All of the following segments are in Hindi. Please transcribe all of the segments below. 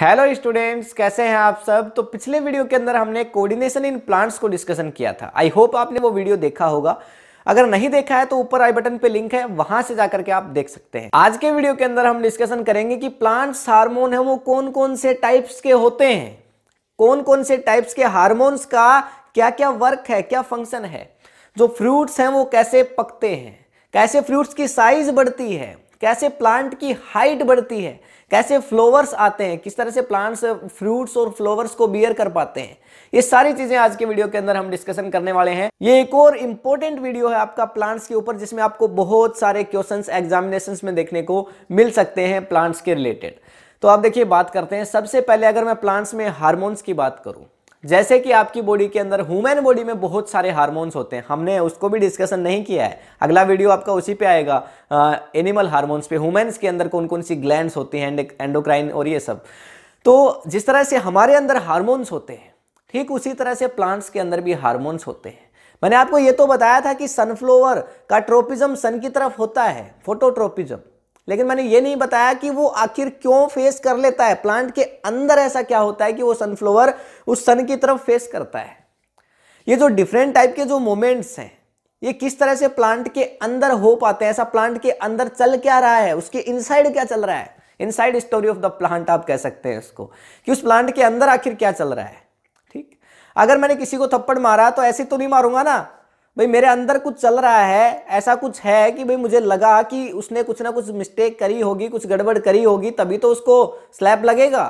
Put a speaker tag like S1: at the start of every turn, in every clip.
S1: हेलो स्टूडेंट्स कैसे हैं आप सब तो पिछले वीडियो के अंदर हमने कोऑर्डिनेशन इन प्लांट्स को डिस्कशन किया था आई होप आपने वो वीडियो देखा होगा अगर नहीं देखा है तो ऊपर आई बटन पे लिंक है वहां से जाकर के आप देख सकते हैं आज के वीडियो के अंदर हम डिस्कशन करेंगे कि प्लांट्स हार्मोन है वो कौन कौन से टाइप्स के होते हैं कौन कौन से टाइप्स के हारमोन्स का क्या क्या वर्क है क्या फंक्शन है जो फ्रूट्स हैं वो कैसे पकते हैं कैसे फ्रूट्स की साइज बढ़ती है कैसे प्लांट की हाइट बढ़ती है कैसे फ्लोवर्स आते हैं किस तरह से प्लांट्स फ्रूट्स और फ्लोवर्स को बियर कर पाते हैं ये सारी चीजें आज के वीडियो के अंदर हम डिस्कशन करने वाले हैं ये एक और इंपॉर्टेंट वीडियो है आपका प्लांट्स के ऊपर जिसमें आपको बहुत सारे क्वेश्चन एग्जामिनेशन में देखने को मिल सकते हैं प्लांट्स के रिलेटेड तो आप देखिए बात करते हैं सबसे पहले अगर मैं प्लांट्स में हार्मोन्स की बात करूं जैसे कि आपकी बॉडी के अंदर ह्यूमन बॉडी में बहुत सारे हार्मोन्स होते हैं हमने उसको भी डिस्कशन नहीं किया है अगला वीडियो आपका उसी पे आएगा आ, एनिमल हार्मोन्स पे ह्यूमन्स के अंदर कौन कौन सी ग्लैंड्स होती हैं एंडोक्राइन और ये सब तो जिस तरह से हमारे अंदर हार्मोन्स होते हैं ठीक उसी तरह से प्लांट्स के अंदर भी हार्मोन्स होते हैं मैंने आपको ये तो बताया था कि सनफ्लोवर का ट्रोपिज्म सन की तरफ होता है फोटोट्रोपिज्म लेकिन मैंने ये नहीं बताया कि वो आखिर क्यों फेस कर लेता है प्लांट के अंदर ऐसा क्या होता है कि वो सनफ्लावर उस सन की तरफ फेस करता है ये जो डिफरेंट टाइप के जो मोमेंट्स हैं ये किस तरह से प्लांट के अंदर हो पाते हैं ऐसा प्लांट के अंदर चल क्या रहा है उसके इनसाइड क्या चल रहा है inside story of the plant आप कह सकते हैं इसको कि उस प्लांट के अंदर आखिर क्या चल रहा है ठीक अगर मैंने किसी को थप्पड़ मारा तो ऐसे तो नहीं मारूंगा ना भाई मेरे अंदर कुछ चल रहा है ऐसा कुछ है कि भाई मुझे लगा कि उसने कुछ ना कुछ मिस्टेक करी होगी कुछ गड़बड़ करी होगी तभी तो उसको स्लैप लगेगा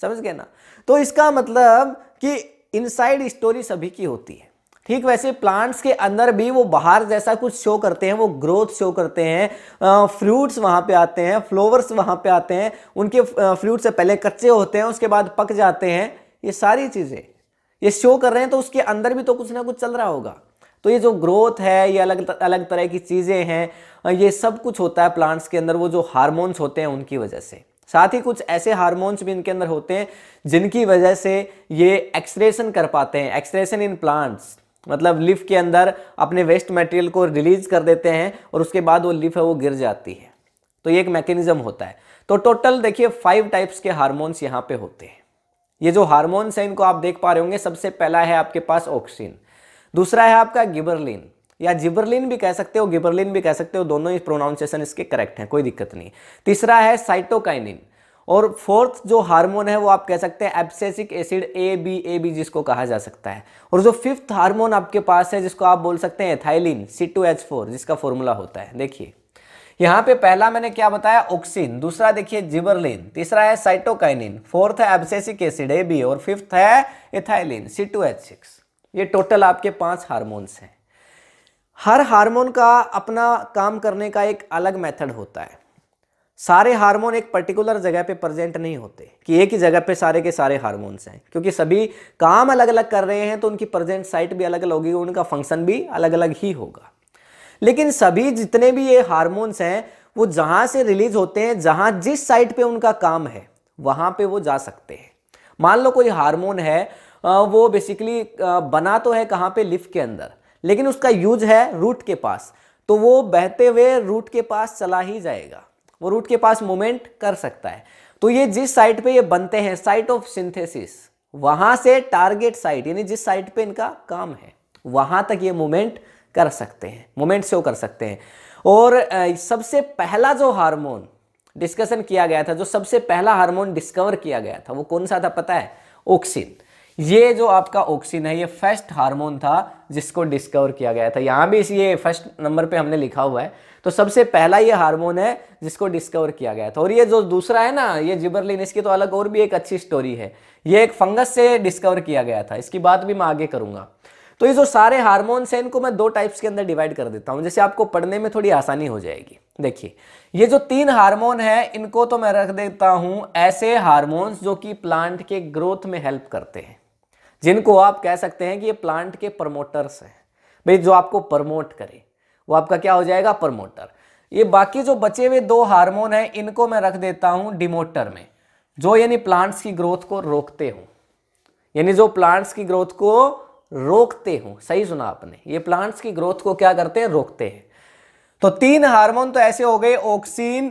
S1: समझ गए ना तो इसका मतलब कि इनसाइड स्टोरी सभी की होती है ठीक वैसे प्लांट्स के अंदर भी वो बाहर जैसा कुछ शो करते हैं वो ग्रोथ शो करते हैं फ्रूट्स वहाँ पे आते हैं फ्लोवर्स वहाँ पे आते हैं उनके फ्रूट से पहले कच्चे होते हैं उसके बाद पक जाते हैं ये सारी चीज़ें ये शो कर रहे हैं तो उसके अंदर भी तो कुछ ना कुछ चल रहा होगा तो ये जो ग्रोथ है ये अलग अलग तरह की चीज़ें हैं ये सब कुछ होता है प्लांट्स के अंदर वो जो हार्मोन्स होते हैं उनकी वजह से साथ ही कुछ ऐसे हार्मोन्स भी इनके अंदर होते हैं जिनकी वजह से ये एक्सरेशन कर पाते हैं एक्सरेशन इन प्लांट्स मतलब लिफ के अंदर अपने वेस्ट मटेरियल को रिलीज कर देते हैं और उसके बाद वो लिफ है वो गिर जाती है तो ये एक मैकेनिज्म होता है तो टोटल देखिए फाइव टाइप्स के हार्मोन्स यहाँ पे होते हैं ये जो हार्मोन्स हैं इनको आप देख पा रहे होंगे सबसे पहला है आपके पास ऑक्सीन दूसरा है आपका गिबरलिन या जिबरलिन भी कह सकते हो गिबरलिन भी कह सकते हो दोनों ही प्रोनाउंसिएशन इसके करेक्ट हैं कोई दिक्कत नहीं तीसरा है साइटोकाइनिन और फोर्थ जो हार्मोन है वो आप कह सकते हैं abscisic acid A B A B जिसको कहा जा सकता है और जो फिफ्थ हार्मोन आपके पास है जिसको आप बोल सकते हैं ethylene C two H four जिसका फॉर्मूला होता है देखिए यहाँ पे पहला मैंने क्या बताया ऑक्सिन दूसरा देखिए जिबरलिन तीसरा है साइटोकाइनिन फोर्थ है एब्सेसिक एसिड ए बी और फिफ्थ है ethylene C two H six ये टोटल आपके पांच हार्मोन्स हैं हर हार्मोन का अपना काम करने का एक अलग मेथड होता है सारे हार्मोन एक पर्टिकुलर जगह पे प्रेजेंट नहीं होते कि एक ही जगह पे सारे के सारे हार्मोन्स हैं क्योंकि सभी काम अलग अलग कर रहे हैं तो उनकी प्रेजेंट साइट भी अलग अलग होगी उनका फंक्शन भी अलग अलग ही होगा लेकिन सभी जितने भी ये हार्मोन्स हैं वो जहां से रिलीज होते हैं जहां जिस साइट पे उनका काम है वहां पे वो जा सकते हैं मान लो कोई हार्मोन है वो बेसिकली बना तो है कहाँ पे लिफ्ट के अंदर लेकिन उसका यूज है रूट के पास तो वो बहते हुए रूट के पास चला ही जाएगा वो रूट के पास मूवमेंट कर सकता है तो ये जिस साइट पे ये बनते हैं साइट ऑफ सिंथेसिस वहां से टारगेट साइट यानी जिस साइट पे इनका काम है वहां तक ये मूवमेंट कर सकते हैं मूवमेंट शो कर सकते हैं और सबसे पहला जो हार्मोन डिस्कशन किया गया था जो सबसे पहला हार्मोन डिस्कवर किया गया था वो कौन सा था पता है ऑक्सीन ये जो आपका ऑक्सीन है ये फर्स्ट हार्मोन था जिसको डिस्कवर किया गया था यहाँ भी ये फर्स्ट नंबर पे हमने लिखा हुआ है तो सबसे पहला ये हार्मोन है जिसको डिस्कवर किया गया था और ये जो दूसरा है ना ये जिबरलिन इसकी तो अलग और भी एक अच्छी स्टोरी है ये एक फंगस से डिस्कवर किया गया था इसकी बात भी मैं आगे करूंगा तो ये जो सारे हार्मोन्स हैं इनको मैं दो टाइप्स के अंदर डिवाइड कर देता हूँ जैसे आपको पढ़ने में थोड़ी आसानी हो जाएगी देखिए ये जो तीन हार्मोन है इनको तो मैं रख देता हूँ ऐसे हार्मोन्स जो कि प्लांट के ग्रोथ में हेल्प करते हैं जिनको आप कह सकते हैं कि ये प्लांट के प्रमोटर्स हैं भाई जो आपको प्रमोट करे वो आपका क्या हो जाएगा प्रमोटर ये बाकी जो बचे हुए दो हार्मोन हैं इनको मैं रख देता हूं डिमोटर में जो यानी प्लांट्स की ग्रोथ को रोकते हूं यानी जो प्लांट्स की ग्रोथ को रोकते हों सही सुना आपने ये प्लांट्स की ग्रोथ को क्या करते हैं रोकते हैं तो तीन हार्मोन तो ऐसे हो गए ऑक्सीन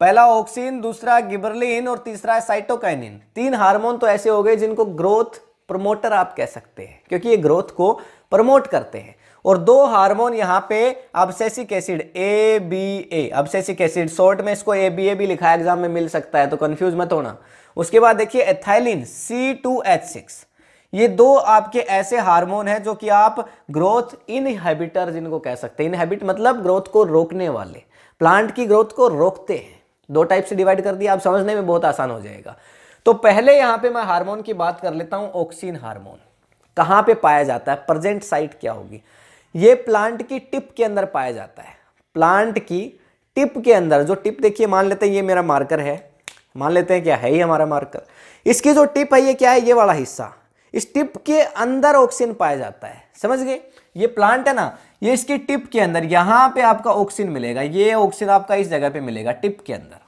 S1: पहला ऑक्सीन दूसरा गिबरलिन और तीसरा साइटोकाइनिन तीन हार्मोन तो ऐसे हो गए जिनको ग्रोथ प्रमोटर आप कह सकते हैं क्योंकि ये ग्रोथ को प्रमोट करते हैं और दो हार्मोन यहाँ पे abscisic acid A B A abscisic acid short में इसको ए बी ए भी लिखा एग्जाम में मिल सकता है तो कंफ्यूज मत होना उसके बाद देखिए ethylene C two H six ये दो आपके ऐसे हार्मोन हैं जो कि आप ग्रोथ इनहेबिटर जिनको कह सकते हैं इनहेबिट मतलब ग्रोथ को रोकने वाले प्लांट की ग्रोथ को रोकते हैं दो टाइप से डिवाइड कर दिया आप समझने में बहुत आसान हो जाएगा तो पहले यहां पे मैं हार्मोन की बात कर लेता हूं ऑक्सीन हार्मोन कहां पे पाया जाता है प्रेजेंट साइट क्या होगी ये प्लांट की टिप के अंदर पाया जाता है प्लांट की टिप के अंदर जो टिप देखिए मान लेते हैं ये मेरा मार्कर है मान लेते हैं क्या है ये हमारा मार्कर इसकी जो टिप है ये क्या है ये वाला हिस्सा इस टिप के अंदर ऑक्सीजन पाया जाता है समझ गए ये प्लांट है ना ये इसकी टिप के अंदर यहां पे आपका ऑक्सीजन मिलेगा ये ऑक्सीजन आपका इस जगह पे मिलेगा टिप के अंदर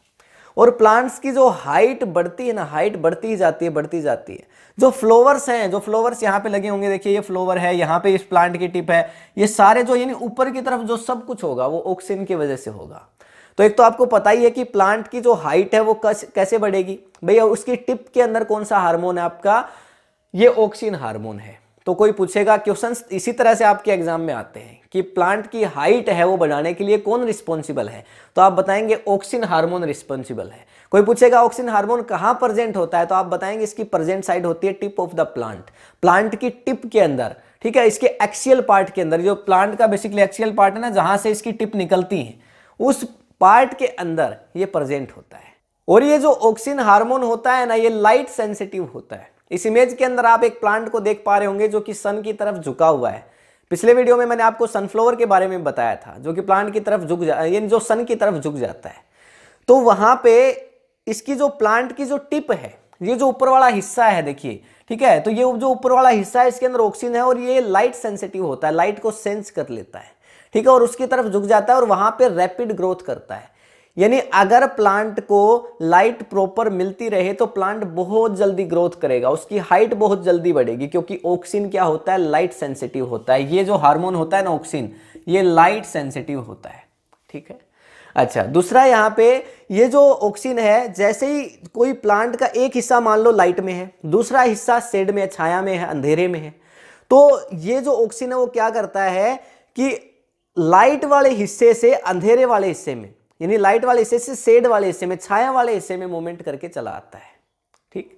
S1: और प्लांट्स की जो हाइट बढ़ती है ना हाइट बढ़ती ही जाती है बढ़ती जाती है जो फ्लोवर्स हैं जो फ्लोवर्स यहाँ पे लगे होंगे देखिए ये फ्लोवर है यहाँ पे इस प्लांट की टिप है ये सारे जो यानी ऊपर की तरफ जो सब कुछ होगा वो ऑक्सीजन की वजह से होगा तो एक तो आपको पता ही है कि प्लांट की जो हाइट है वो कैसे बढ़ेगी भैया उसकी टिप के अंदर कौन सा हार्मोन है आपका ये ऑक्सीजन हार्मोन है तो कोई पूछेगा क्वेश्चन इसी तरह से आपके एग्जाम में आते हैं कि प्लांट की हाइट है वो बढ़ाने के लिए कौन रिस्पॉन्सिबल है तो आप बताएंगे ऑक्सीन हार्मोन रिस्पॉन्सिबल है कोई पूछेगा ऑक्सीन हार्मोन कहाँ प्रेजेंट होता है तो आप बताएंगे इसकी प्रेजेंट साइड होती है tip of the plant plant की टिप के अंदर ठीक है इसके एक्सियल पार्ट के अंदर जो प्लांट का बेसिकली एक्सियल पार्ट है ना जहां से इसकी टिप निकलती है उस पार्ट के अंदर ये प्रेजेंट होता है और ये जो ऑक्सीन हार्मोन होता है ना ये लाइट सेंसिटिव होता है इस इमेज के अंदर आप एक प्लांट को देख पा रहे होंगे जो कि सन की तरफ झुका हुआ है पिछले वीडियो में मैंने आपको सनफ्लावर के बारे में बताया था जो कि प्लांट की तरफ झुक जा यानी जो सन की तरफ झुक जाता है तो वहां पे इसकी जो प्लांट की जो टिप है ये जो ऊपर वाला हिस्सा है देखिए ठीक है तो ये जो ऊपर वाला हिस्सा है इसके अंदर ऑक्सीजन है और ये लाइट सेंसिटिव होता है लाइट को सेंस कर लेता है ठीक है और उसकी तरफ झुक जाता है और वहां पर रैपिड ग्रोथ करता है यानी अगर प्लांट को लाइट प्रॉपर मिलती रहे तो प्लांट बहुत जल्दी ग्रोथ करेगा उसकी हाइट बहुत जल्दी बढ़ेगी क्योंकि ऑक्सीन क्या होता है लाइट सेंसिटिव होता है ये जो हार्मोन होता है ना ऑक्सीन ये लाइट सेंसिटिव होता है ठीक है अच्छा दूसरा यहाँ पे ये जो ऑक्सीन है जैसे ही कोई प्लांट का एक हिस्सा मान लो लाइट में है दूसरा हिस्सा सेड में छाया में है अंधेरे में है तो ये जो ऑक्सीन है वो क्या करता है कि लाइट वाले हिस्से से अंधेरे वाले हिस्से में यानी लाइट वाले हिस्से से शेड वाले हिस्से में छाया वाले हिस्से में मूवमेंट करके चला आता है ठीक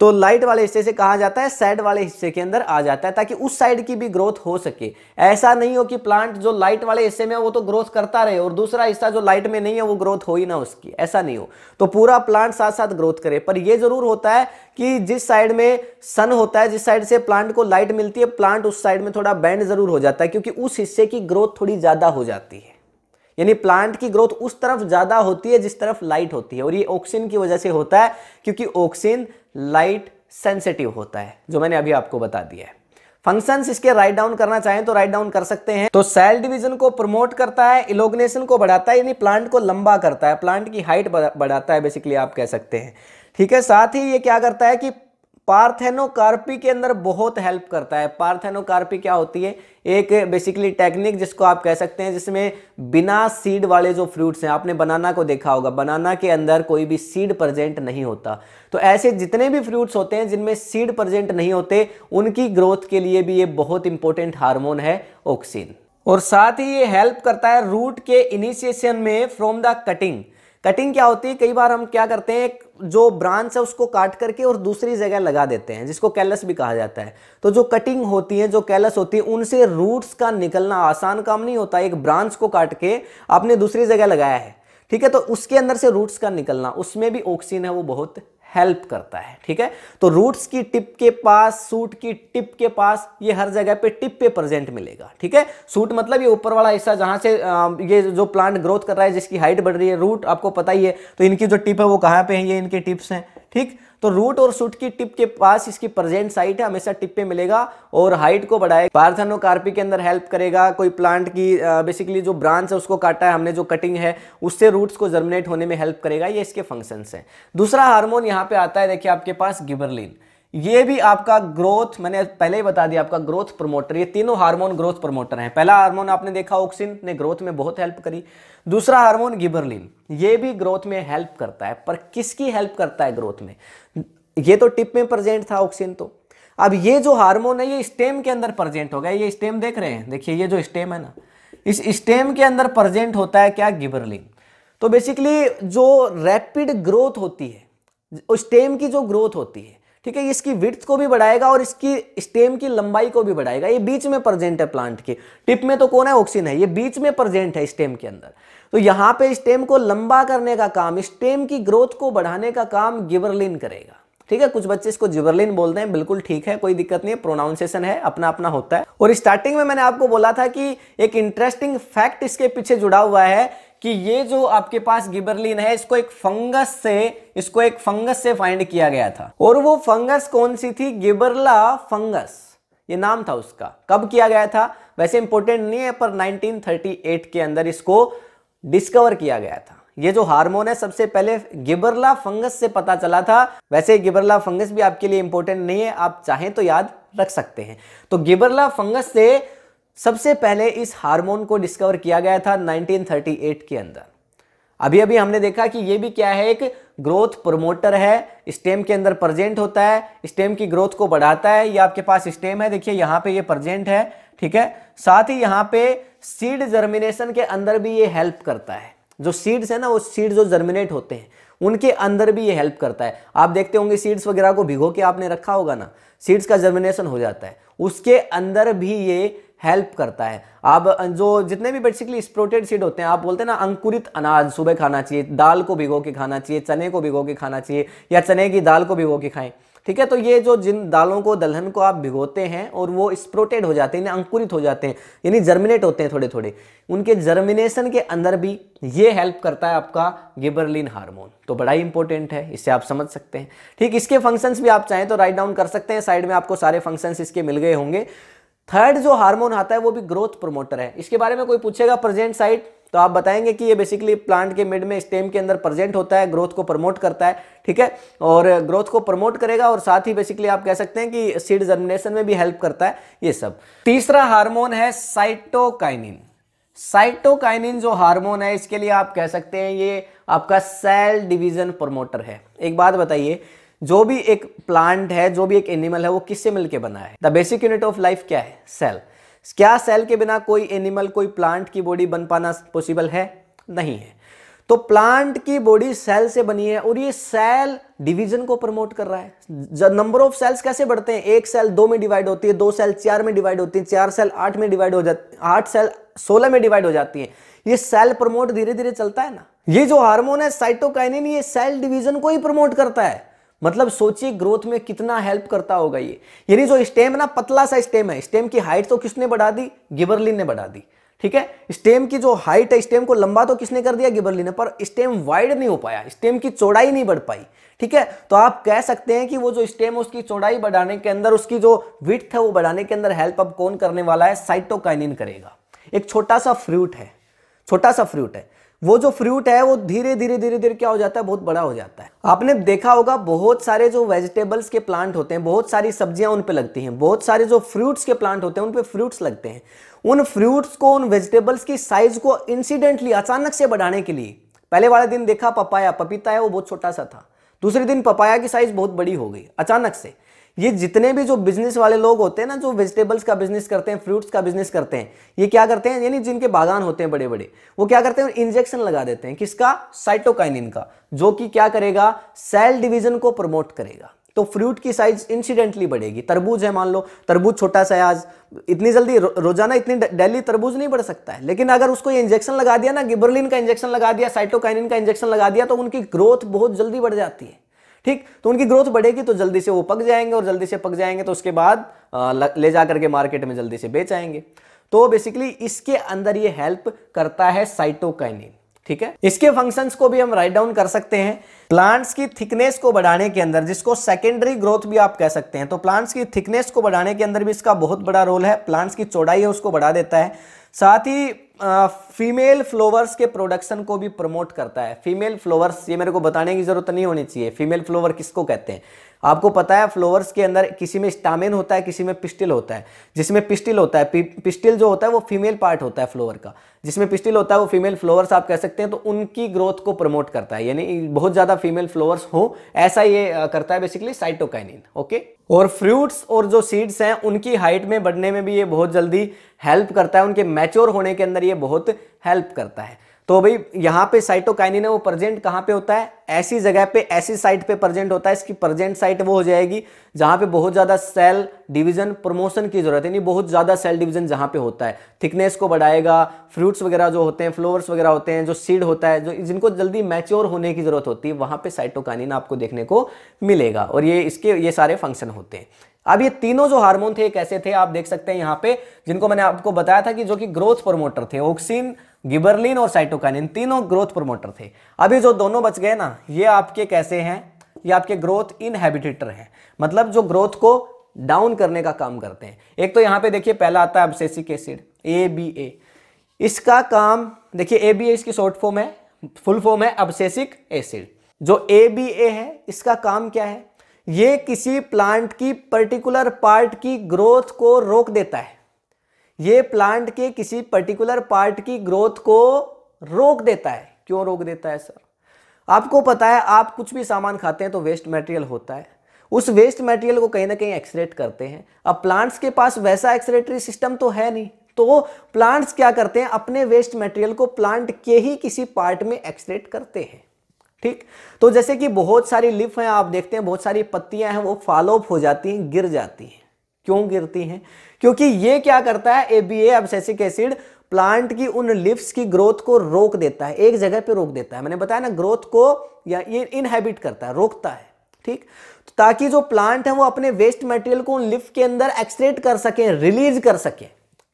S1: तो लाइट वाले हिस्से से कहा जाता है साइड वाले हिस्से के अंदर आ जाता है ताकि उस साइड की भी ग्रोथ हो सके ऐसा नहीं हो कि प्लांट जो लाइट वाले हिस्से में वो तो ग्रोथ करता रहे और दूसरा हिस्सा जो लाइट में नहीं है वो ग्रोथ हो ही ना उसकी ऐसा नहीं हो तो पूरा प्लांट साथ साथ ग्रोथ करे पर ये जरूर होता है कि जिस साइड में सन होता है जिस साइड से प्लांट को लाइट मिलती है प्लांट उस साइड में थोड़ा बैंड जरूर हो जाता है क्योंकि उस हिस्से की ग्रोथ थोड़ी ज्यादा हो जाती है यानी प्लांट की ग्रोथ उस तरफ ज़्यादा होती है जिस तरफ लाइट होती है और ये ऑक्सीजन की वजह से होता है क्योंकि ऑक्सीजन लाइट सेंसिटिव होता है जो मैंने अभी आपको बता दिया है फंक्शन इसके राइट डाउन करना चाहें तो राइट डाउन कर सकते हैं तो सेल डिवीजन को प्रमोट करता है इलोगनेशन को बढ़ाता है यानी प्लांट को लंबा करता है प्लांट की हाइट बढ़ाता है बेसिकली आप कह सकते हैं ठीक है साथ ही ये क्या करता है कि पार्थेनोकार्पी के अंदर बहुत हेल्प करता है पार्थेनोकार्पी क्या होती है एक बेसिकली टेक्निक जिसको आप कह सकते हैं जिसमें बिना सीड वाले जो फ्रूट्स हैं आपने बनाना को देखा होगा बनाना के अंदर कोई भी सीड प्रेजेंट नहीं होता तो ऐसे जितने भी फ्रूट्स होते हैं जिनमें सीड प्रेजेंट नहीं होते उनकी ग्रोथ के लिए भी ये बहुत इंपॉर्टेंट हार्मोन है ऑक्सीन और साथ ही ये हेल्प करता है रूट के इनिशिएशन में फ्रॉम द कटिंग कटिंग क्या होती है कई बार हम क्या करते हैं जो ब्रांच है उसको काट करके और दूसरी जगह लगा देते हैं जिसको कैलस भी कहा जाता है तो जो कटिंग होती है जो कैलस होती है उनसे रूट्स का निकलना आसान काम नहीं होता एक ब्रांच को काट के आपने दूसरी जगह लगाया है ठीक है तो उसके अंदर से रूट्स का निकलना उसमें भी ऑक्सीजन है वो बहुत हेल्प करता है ठीक है तो रूट्स की टिप के पास सूट की टिप के पास ये हर जगह पे टिप पे प्रेजेंट मिलेगा ठीक है सूट मतलब ये ऊपर वाला हिस्सा जहां से ये जो प्लांट ग्रोथ कर रहा है जिसकी हाइट बढ़ रही है रूट आपको पता ही है तो इनकी जो टिप है वो कहाँ पे है ये इनके टिप्स हैं ठीक तो रूट और सूट की टिप के पास इसकी प्रेजेंट साइट है हमेशा टिप पे मिलेगा और हाइट को बढ़ाएगा कार्पी के अंदर हेल्प करेगा कोई प्लांट की बेसिकली जो ब्रांच है उसको काटा है हमने जो कटिंग है उससे रूट्स को जर्मिनेट होने में हेल्प करेगा ये इसके फंक्शंस हैं दूसरा हार्मोन यहाँ पे आता है देखिए आपके पास गिबरलिन ये भी आपका ग्रोथ मैंने पहले ही बता दिया आपका ग्रोथ प्रमोटर ये तीनों हार्मोन ग्रोथ प्रमोटर हैं पहला हार्मोन आपने देखा ऑक्सिन ने ग्रोथ में बहुत हेल्प करी दूसरा हार्मोन गिबरलिन ये भी ग्रोथ में हेल्प करता है पर किसकी हेल्प करता है ग्रोथ में ये तो टिप में प्रेजेंट था ऑक्सिन तो अब ये जो हार्मोन है ये स्टेम के अंदर प्रजेंट हो गया ये स्टेम देख रहे हैं देखिए ये जो स्टेम है ना इस स्टेम के अंदर प्रजेंट होता है क्या गिबरलिन तो बेसिकली जो रैपिड ग्रोथ होती है स्टेम की जो ग्रोथ होती है ठीक है इसकी विथ को भी बढ़ाएगा और इसकी स्टेम की लंबाई को भी बढ़ाएगा ये बीच में प्रजेंट है प्लांट के टिप में तो कौन है ऑक्सीजन है ये बीच में प्रजेंट है स्टेम के अंदर तो यहां पे स्टेम को लंबा करने का काम स्टेम की ग्रोथ को बढ़ाने का काम गिबरलिन करेगा ठीक है कुछ बच्चे इसको जिबरलिन बोलते हैं बिल्कुल ठीक है कोई दिक्कत नहीं है प्रोनाउंसिएशन है अपना अपना होता है और स्टार्टिंग में मैंने आपको बोला था कि एक इंटरेस्टिंग फैक्ट इसके पीछे जुड़ा हुआ है कि ये जो आपके पास गिबरलिन है इसको एक फंगस से इसको एक फंगस से फाइंड किया गया था और वो फंगस कौन सी थी गिबरला फंगस ये नाम था उसका कब किया गया था वैसे इंपॉर्टेंट नहीं है पर 1938 के अंदर इसको डिस्कवर किया गया था ये जो हार्मोन है सबसे पहले गिबरला फंगस से पता चला था वैसे गिबरला फंगस भी आपके लिए इंपॉर्टेंट नहीं है आप चाहें तो याद रख सकते हैं तो गिबरला फंगस से सबसे पहले इस हार्मोन को डिस्कवर किया गया था 1938 के अंदर अभी अभी हमने देखा कि यह भी क्या है एक ग्रोथ प्रोमोटर है स्टेम के अंदर प्रजेंट होता है स्टेम की ग्रोथ को बढ़ाता है या आपके पास स्टेम है देखिए यहां पे ये प्रजेंट है ठीक है साथ ही यहां पे सीड जर्मिनेशन के अंदर भी ये हेल्प करता है जो सीड्स है ना वो सीड जो जर्मिनेट होते हैं उनके अंदर भी ये हेल्प करता है आप देखते होंगे सीड्स वगैरह को भिगो के आपने रखा होगा ना सीड्स का जर्मिनेशन हो जाता है उसके अंदर भी ये हेल्प करता है आप जो जितने भी बेसिकली स्प्रोटेड सीड होते हैं आप बोलते हैं ना अंकुरित अनाज सुबह खाना चाहिए दाल को भिगो के खाना चाहिए चने को भिगो के खाना चाहिए या चने की दाल को भिगो के खाएं ठीक है तो ये जो जिन दालों को दलहन को आप भिगोते हैं और वो स्प्रोटेड हो जाते हैं अंकुरित हो जाते हैं यानी जर्मिनेट होते हैं थोड़े थोड़े उनके जर्मिनेशन के अंदर भी ये हेल्प करता है आपका गिबरलिन हार्मोन तो बड़ा ही इंपॉर्टेंट है इससे आप समझ सकते हैं ठीक इसके फंक्शंस भी आप चाहें तो राइट डाउन कर सकते हैं साइड में आपको सारे फंक्शंस इसके मिल गए होंगे थर्ड जो हार्मोन आता है वो भी ग्रोथ प्रोमोटर है इसके बारे में कोई पूछेगा प्रेजेंट साइट तो आप बताएंगे कि ये बेसिकली प्लांट के मिड में स्टेम के अंदर प्रेजेंट होता है ग्रोथ को प्रमोट करता है ठीक है और ग्रोथ को प्रमोट करेगा और साथ ही बेसिकली आप कह सकते हैं कि सीड जर्मिनेशन में भी हेल्प करता है ये सब तीसरा हार्मोन है साइटोकाइनिन साइटोकाइनिन जो हार्मोन है इसके लिए आप कह सकते हैं ये आपका सेल डिविजन प्रमोटर है एक बात बताइए जो भी एक प्लांट है जो भी एक एनिमल है वो किससे मिलकर बना है the basic unit of life क्या है सेल क्या सेल के बिना कोई एनिमल कोई प्लांट की बॉडी बन पाना पॉसिबल है नहीं है तो प्लांट की बॉडी सेल से बनी है और ये सेल डिवीजन को प्रमोट कर रहा है नंबर ऑफ सेल्स कैसे बढ़ते हैं एक सेल दो में डिवाइड होती है दो सेल चार में डिवाइड होती है चार सेल आठ में डिवाइड हो जाती आठ सेल सोलह में डिवाइड हो जाती है ये सेल प्रमोट धीरे धीरे चलता है ना ये जो हार्मोन है साइटोकाइनिन ये सेल डिवीजन को ही प्रमोट करता है मतलब सोचिए ग्रोथ में कितना हेल्प करता होगा ये यानी जो स्टेम ना पतला सा स्टेम है स्टेम की हाइट तो किसने बढ़ा दी गिबरलिन ने बढ़ा दी ठीक है स्टेम की जो हाइट है स्टेम को लंबा तो किसने कर दिया गिबरली ने पर स्टेम वाइड नहीं हो पाया स्टेम की चौड़ाई नहीं बढ़ पाई ठीक है तो आप कह सकते हैं कि वो जो स्टेम उसकी चौड़ाई बढ़ाने के अंदर उसकी जो विथ है वो बढ़ाने के अंदर हेल्प अब कौन करने वाला है साइटोकाइनिन करेगा एक छोटा सा फ्रूट है छोटा सा फ्रूट है वो जो फ्रूट है वो धीरे धीरे धीरे धीरे क्या हो जाता है बहुत बड़ा हो जाता है आपने देखा होगा बहुत सारे जो वेजिटेबल्स के प्लांट होते हैं बहुत सारी सब्जियां उन पे लगती हैं बहुत सारे जो फ्रूट्स के प्लांट होते हैं उन पे फ्रूट्स लगते हैं उन फ्रूट्स को उन वेजिटेबल्स की साइज को इंसिडेंटली अचानक से बढ़ाने के लिए पहले वाले दिन देखा पपाया पपीता है वो बहुत छोटा सा था दूसरे दिन पपाया की साइज बहुत बड़ी हो गई अचानक से ये जितने भी जो बिजनेस वाले लोग होते हैं ना जो वेजिटेबल्स का बिजनेस करते हैं फ्रूट्स का बिजनेस करते हैं ये क्या करते हैं यानी जिनके बागान होते हैं बड़े बड़े वो क्या करते हैं इंजेक्शन लगा देते हैं किसका साइटोकाइनिन का जो कि क्या करेगा सेल डिवीजन को प्रमोट करेगा तो फ्रूट की साइज इंसिडेंटली बढ़ेगी तरबूज है मान लो तरबूज छोटा सा आज इतनी जल्दी रो, रोजाना इतनी डेली तरबूज नहीं बढ़ सकता है लेकिन अगर उसको ये इंजेक्शन लगा दिया ना गिबरलिन का इंजेक्शन लगा दिया साइटोकाइनिन का इंजेक्शन लगा दिया तो उनकी ग्रोथ बहुत जल्दी बढ़ जाती है ठीक तो उनकी ग्रोथ बढ़ेगी तो जल्दी से वो पक जाएंगे और जल्दी से पक जाएंगे तो उसके बाद ले जा करके मार्केट में जल्दी से बेच आएंगे तो बेसिकली इसके अंदर ये हेल्प करता है साइटोकाइनिन ठीक है इसके फंक्शंस को भी हम राइट डाउन कर सकते हैं प्लांट्स की थिकनेस को बढ़ाने के अंदर जिसको सेकेंडरी ग्रोथ भी आप कह सकते हैं तो प्लांट्स की थिकनेस को बढ़ाने के अंदर भी इसका बहुत बड़ा रोल है प्लांट्स की चौड़ाई है उसको बढ़ा देता है साथ ही फीमेल फ्लोवर्स के प्रोडक्शन को भी प्रमोट करता है फीमेल फ्लोवर्स ये मेरे को बताने की ज़रूरत नहीं होनी चाहिए फीमेल फ्लोवर किसको कहते हैं आपको पता है फ्लोवर्स के अंदर किसी में स्टामिन होता है किसी में पिस्टिल होता है जिसमें पिस्टिल होता है पिस्टिल जो होता है वो फीमेल पार्ट होता है फ्लोवर का जिसमें पिस्टिल होता है वो फीमेल फ्लोवर्स आप कह सकते हैं तो उनकी ग्रोथ को प्रमोट करता है यानी बहुत ज़्यादा फीमेल फ्लोवर्स हो ऐसा ये करता है बेसिकली साइटोकाइनिन ओके और फ्रूट्स और जो सीड्स हैं उनकी हाइट में बढ़ने में भी ये बहुत जल्दी हेल्प करता है उनके मैच्योर होने के अंदर ये बहुत हेल्प करता है तो भाई यहाँ पे साइटोकाइनिन है वो प्रेजेंट कहाँ पे होता है ऐसी जगह पे ऐसी साइट पे प्रेजेंट होता है इसकी प्रेजेंट साइट वो हो जाएगी जहाँ पे बहुत ज़्यादा सेल डिवीजन प्रमोशन की जरूरत है नहीं बहुत ज़्यादा सेल डिवीजन जहाँ पे होता है थिकनेस को बढ़ाएगा फ्रूट्स वगैरह जो होते हैं फ्लोवर्स वगैरह होते हैं जो सीड होता है जो जिनको जल्दी मैच्योर होने की ज़रूरत होती है वहाँ पर साइटोकाइनिन आपको देखने को मिलेगा और ये इसके ये सारे फंक्शन होते हैं अब ये तीनों जो हार्मोन थे कैसे थे आप देख सकते हैं यहाँ पे जिनको मैंने आपको बताया था कि जो कि ग्रोथ प्रमोटर थे ऑक्सीन गिबरलिन और साइटोकाइन इन तीनों ग्रोथ प्रोमोटर थे अभी जो दोनों बच गए ना ये आपके कैसे हैं ये आपके ग्रोथ इनहेबिटेटर हैं मतलब जो ग्रोथ को डाउन करने का काम करते हैं एक तो यहाँ पे देखिए पहला आता है अबसेसिक एसिड ए बी ए इसका काम देखिए ए बी ए इसकी शॉर्ट फॉर्म है फुल फॉर्म है अबसेसिक एसिड जो ए बी ए है इसका काम क्या है ये किसी प्लांट की पर्टिकुलर पार्ट की ग्रोथ को रोक देता है ये प्लांट के किसी पर्टिकुलर पार्ट की ग्रोथ को रोक देता है क्यों रोक देता है सर आपको पता है आप कुछ भी सामान खाते हैं तो वेस्ट मटेरियल होता है उस वेस्ट मटेरियल को कहीं ना कहीं एक्सरेट करते हैं अब प्लांट्स के पास वैसा एक्सरेटरी सिस्टम तो है नहीं तो प्लांट्स क्या करते हैं अपने वेस्ट मटेरियल को प्लांट के ही किसी पार्ट में एक्सरेट करते हैं ठीक तो जैसे कि बहुत सारी लिफ हैं आप देखते हैं बहुत सारी पत्तियां हैं वो फॉलोअप हो जाती हैं गिर जाती हैं क्यों गिरती हैं क्योंकि ये क्या करता है एबीए एब्सेसिक एसिड प्लांट की उन लिफ्स की ग्रोथ को रोक देता है एक जगह पे रोक देता है मैंने बताया ना ग्रोथ को या ये इनहेबिट करता है रोकता है ठीक तो ताकि जो प्लांट है वो अपने वेस्ट मटेरियल को उन लिफ्ट के अंदर एक्सट्रेट कर सके रिलीज कर सके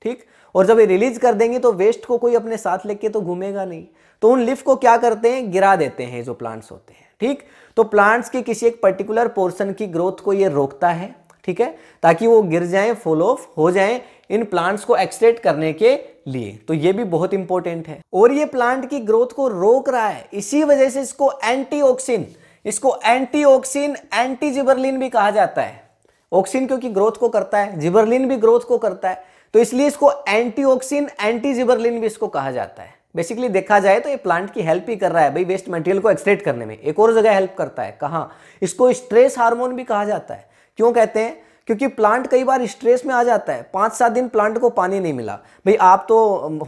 S1: ठीक और जब ये रिलीज कर देंगे तो वेस्ट को कोई अपने साथ लेके तो घूमेगा नहीं तो उन लिफ्ट को क्या करते हैं गिरा देते हैं जो प्लांट्स होते हैं ठीक तो प्लांट्स के किसी एक पर्टिकुलर पोर्शन की ग्रोथ को ये रोकता है ठीक है ताकि वो गिर जाएं फॉल ऑफ हो जाएं इन प्लांट्स को एक्सट्रेट करने के लिए तो ये भी बहुत इंपॉर्टेंट है और ये प्लांट की ग्रोथ को रोक रहा है इसी वजह से इसको एंटीऑक्सिन इसको एंटीऑक्सिन एंटी जिबरलिन भी कहा जाता है ऑक्सीन क्योंकि ग्रोथ को करता है जिबरलिन भी ग्रोथ को करता है तो इसलिए इसको ऑक्सीन एंटी जिबरलिन भी इसको कहा जाता है बेसिकली देखा जाए तो ये प्लांट की हेल्प ही कर रहा है भाई वेस्ट मटेरियल को एक्सट्रेट करने में एक और जगह हेल्प करता है कहाँ इसको स्ट्रेस हार्मोन भी कहा जाता है क्यों कहते हैं क्योंकि प्लांट कई बार स्ट्रेस में आ जाता है पाँच सात दिन प्लांट को पानी नहीं मिला भाई आप तो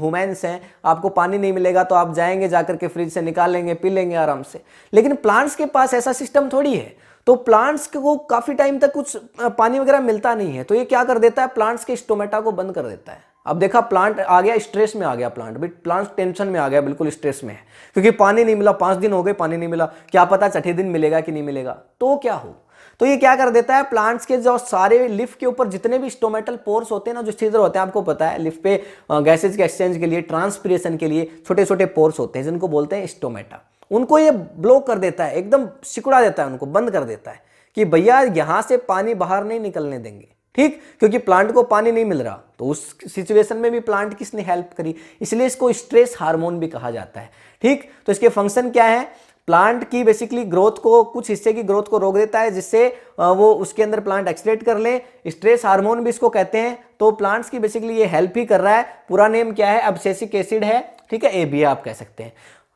S1: हुमेंस हैं आपको पानी नहीं मिलेगा तो आप जाएंगे जाकर के फ्रिज से निकाल लेंगे पी लेंगे आराम से लेकिन प्लांट्स के पास ऐसा सिस्टम थोड़ी है तो प्लांट्स को काफ़ी टाइम तक कुछ पानी वगैरह मिलता नहीं है तो ये क्या कर देता है प्लांट्स के स्टोमेटा को बंद कर देता है अब देखा प्लांट आ गया स्ट्रेस में आ गया प्लांट भाई प्लांट्स टेंशन में आ गया बिल्कुल स्ट्रेस में है क्योंकि पानी नहीं मिला पाँच दिन हो गए पानी नहीं मिला क्या पता छठे दिन मिलेगा कि नहीं मिलेगा तो क्या हो तो ये क्या कर देता है प्लांट्स के जो सारे लिफ्ट के ऊपर जितने भी स्टोमेटल पोर्स होते हैं ना जो छिद्र होते हैं आपको पता है लिफ्ट पे गैसेज के एक्सचेंज के लिए ट्रांसपीरेशन के लिए छोटे छोटे पोर्स होते हैं जिनको बोलते हैं स्टोमेटा उनको ये ब्लॉक कर देता है एकदम सिकुड़ा देता है उनको बंद कर देता है कि भैया यहां से पानी बाहर नहीं निकलने देंगे ठीक क्योंकि प्लांट को पानी नहीं मिल रहा तो उस सिचुएशन में भी प्लांट किसने हेल्प करी इसलिए इसको स्ट्रेस हार्मोन भी कहा जाता है ठीक तो इसके फंक्शन क्या है प्लांट की बेसिकली ग्रोथ को कुछ हिस्से की ग्रोथ को रोक देता है जिससे वो उसके अंदर प्लांट एक्सलेट कर ले स्ट्रेस हार्मोन भी इसको कहते हैं तो प्लांट्स की बेसिकली ये हेल्प ही कर रहा है पूरा नेम क्या है अबसेसिक एसिड है ठीक है ए बी आप कह सकते हैं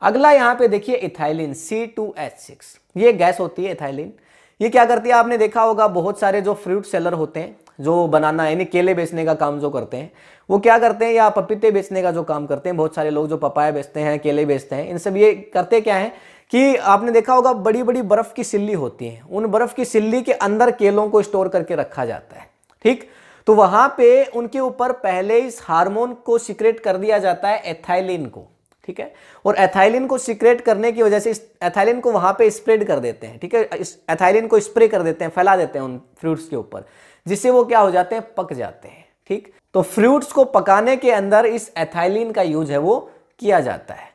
S1: अगला यहाँ पे देखिए ethylene C two H six ये गैस होती है इथाइलिन ये क्या करती है आपने देखा होगा बहुत सारे जो फ्रूट सेलर होते हैं जो बनाना यानी केले बेचने का काम जो करते हैं वो क्या करते हैं या पपीते बेचने का जो काम करते हैं बहुत सारे लोग जो पपाया बेचते हैं केले बेचते हैं इन सब ये करते क्या है कि आपने देखा होगा बड़ी बड़ी बर्फ़ की सिल्ली होती हैं उन बर्फ़ की सिल्ली के अंदर केलों को स्टोर करके रखा जाता है ठीक तो वहां पे उनके ऊपर पहले इस हार्मोन को सिक्रेट कर दिया जाता है एथाइलिन को ठीक है और एथाइलिन को सिक्रेट करने की वजह से इस एथाइलिन को वहां पे स्प्रेड कर देते हैं ठीक है इस एथाइलिन को स्प्रे कर देते हैं फैला देते हैं उन फ्रूट्स के ऊपर जिससे वो क्या हो जाते हैं पक जाते हैं ठीक तो फ्रूट्स को पकाने के अंदर इस एथाइलिन का यूज है वो किया जाता है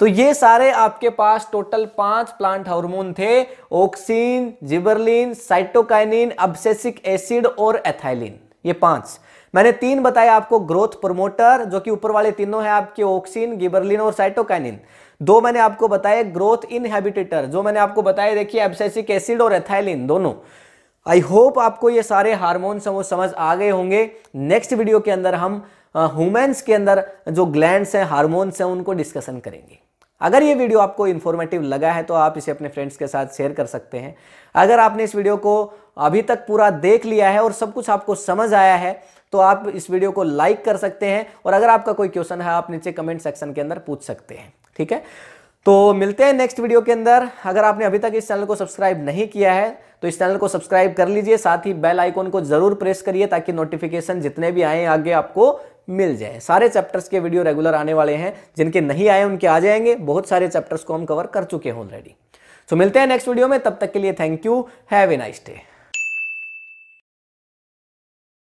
S1: तो ये सारे आपके पास टोटल पांच प्लांट हार्मोन थे auxin gibberellin cytokinin abscisic acid और एथाइलिन ये पांच मैंने तीन बताए आपको ग्रोथ प्रमोटर जो कि ऊपर वाले तीनों है आपके ऑक्सीन गिबरलिन और साइटोकाइनिन दो मैंने आपको बताए ग्रोथ इनहेबिटेटर जो मैंने आपको बताया देखिए एब्सेसिक एसिड और एथाइलिन दोनों आई होप आपको ये सारे हार्मोन समझ समझ आ गए होंगे नेक्स्ट वीडियो के अंदर हम ह्यूमेंस के अंदर जो ग्लैंड्स हैं हार्मोन्स हैं उनको डिस्कशन करेंगे अगर ये वीडियो आपको इन्फॉर्मेटिव लगा है तो आप इसे अपने फ्रेंड्स के साथ शेयर कर सकते हैं अगर आपने इस वीडियो को अभी तक पूरा देख लिया है और सब कुछ आपको समझ आया है तो आप इस वीडियो को लाइक कर सकते हैं और अगर आपका कोई क्वेश्चन है आप नीचे कमेंट सेक्शन के अंदर पूछ सकते हैं ठीक है तो मिलते हैं नेक्स्ट वीडियो के अंदर अगर आपने अभी तक इस चैनल को सब्सक्राइब नहीं किया है तो इस चैनल को सब्सक्राइब कर लीजिए साथ ही बेल आइकॉन को जरूर प्रेस करिए ताकि नोटिफिकेशन जितने भी आए आगे आपको मिल जाए सारे चैप्टर्स के वीडियो रेगुलर आने वाले हैं जिनके नहीं आए उनके आ जाएंगे बहुत सारे चैप्टर्स को हम कवर कर चुके हैं ऑलरेडी सो मिलते हैं नेक्स्ट वीडियो में तब तक के लिए thank you have a nice day